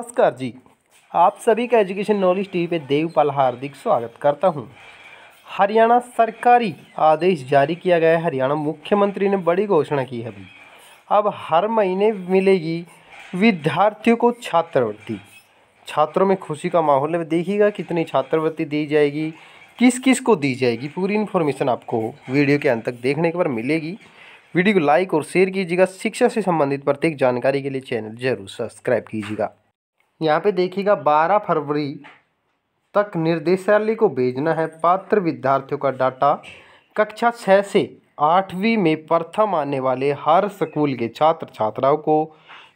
नमस्कार जी आप सभी का एजुकेशन नॉलेज टीवी पे देवपाल हार्दिक स्वागत करता हूँ हरियाणा सरकारी आदेश जारी किया गया है हरियाणा मुख्यमंत्री ने बड़ी घोषणा की है अभी अब हर महीने मिलेगी विद्यार्थियों को छात्रवृत्ति छात्रों में खुशी का माहौल है देखिएगा कितनी छात्रवृत्ति दी जाएगी किस किस को दी जाएगी पूरी इन्फॉर्मेशन आपको वीडियो के अंत तक देखने के बाद मिलेगी वीडियो को लाइक और शेयर कीजिएगा शिक्षा से संबंधित प्रत्येक जानकारी के लिए चैनल जरूर सब्सक्राइब कीजिएगा यहाँ पे देखिएगा बारह फरवरी तक निर्देशालय को भेजना है पात्र विद्यार्थियों का डाटा कक्षा छः से आठवीं में प्रथम आने वाले हर स्कूल के छात्र छात्राओं को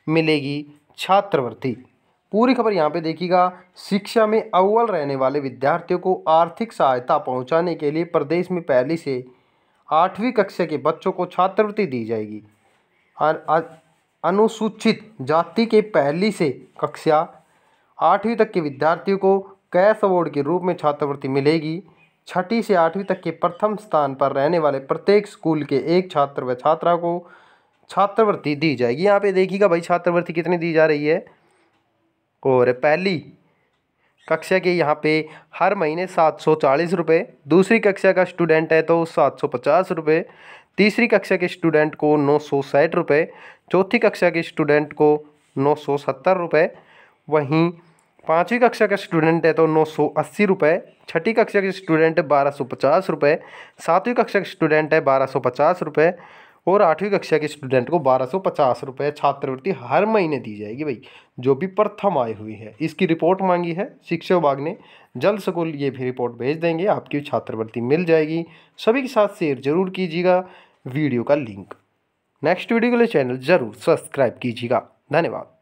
मिलेगी छात्रवृत्ति पूरी खबर यहाँ पे देखिएगा शिक्षा में अव्वल रहने वाले विद्यार्थियों को आर्थिक सहायता पहुँचाने के लिए प्रदेश में पहली से आठवीं कक्षा के बच्चों को छात्रवृत्ति दी जाएगी अनुसूचित जाति के पहली से कक्षा आठवीं तक के विद्यार्थियों को कैश अवार्ड के रूप में छात्रवृत्ति मिलेगी छठी से आठवीं तक के प्रथम स्थान पर रहने वाले प्रत्येक स्कूल के एक छात्र व छात्रा को छात्रवृत्ति दी जाएगी यहाँ पे देखिएगा भाई छात्रवृत्ति कितनी दी जा रही है और पहली कक्षा के यहाँ पे हर महीने सात सौ चालीस रुपये दूसरी कक्षा का स्टूडेंट है तो सात सौ पचास रुपये तीसरी कक्षा के स्टूडेंट को नौ सौ साठ रुपये चौथी कक्षा के स्टूडेंट को नौ सौ सत्तर रुपये वहीं पाँचवीं कक्षा का स्टूडेंट है तो नौ सौ अस्सी रुपये छठी कक्षा के स्टूडेंट है बारह सौ पचास रुपये सातवीं कक्षा के स्टूडेंट है बारह सौ पचास रुपये और आठवीं कक्षा के स्टूडेंट को बारह सौ पचास रुपये छात्रवृत्ति हर महीने दी जाएगी भाई जो भी प्रथम आई हुई है इसकी रिपोर्ट मांगी है शिक्षा विभाग ने जल्द स्कूल ये भी रिपोर्ट भेज देंगे आपकी छात्रवृत्ति मिल जाएगी सभी के साथ शेयर जरूर कीजिएगा वीडियो का लिंक नेक्स्ट वीडियो के लिए चैनल जरूर सब्सक्राइब कीजिएगा धन्यवाद